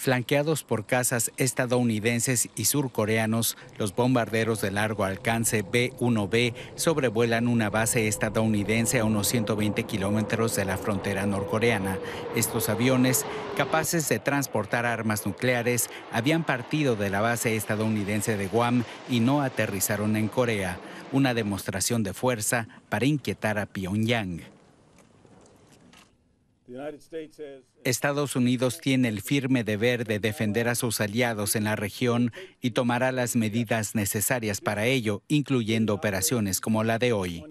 Flanqueados por casas estadounidenses y surcoreanos, los bombarderos de largo alcance B-1B sobrevuelan una base estadounidense a unos 120 kilómetros de la frontera norcoreana. Estos aviones, capaces de transportar armas nucleares, habían partido de la base estadounidense de Guam y no aterrizaron en Corea, una demostración de fuerza para inquietar a Pyongyang. Estados Unidos tiene el firme deber de defender a sus aliados en la región y tomará las medidas necesarias para ello, incluyendo operaciones como la de hoy.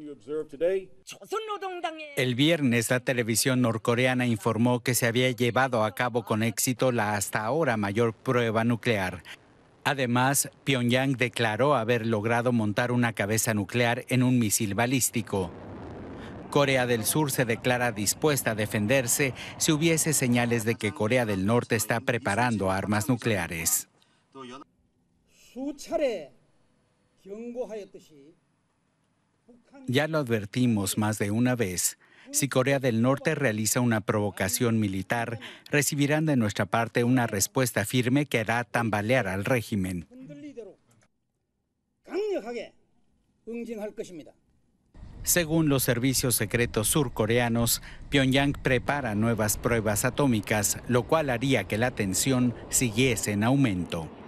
El viernes la televisión norcoreana informó que se había llevado a cabo con éxito la hasta ahora mayor prueba nuclear. Además, Pyongyang declaró haber logrado montar una cabeza nuclear en un misil balístico. Corea del Sur se declara dispuesta a defenderse si hubiese señales de que Corea del Norte está preparando armas nucleares. Ya lo advertimos más de una vez. Si Corea del Norte realiza una provocación militar, recibirán de nuestra parte una respuesta firme que hará tambalear al régimen. Según los servicios secretos surcoreanos, Pyongyang prepara nuevas pruebas atómicas, lo cual haría que la tensión siguiese en aumento.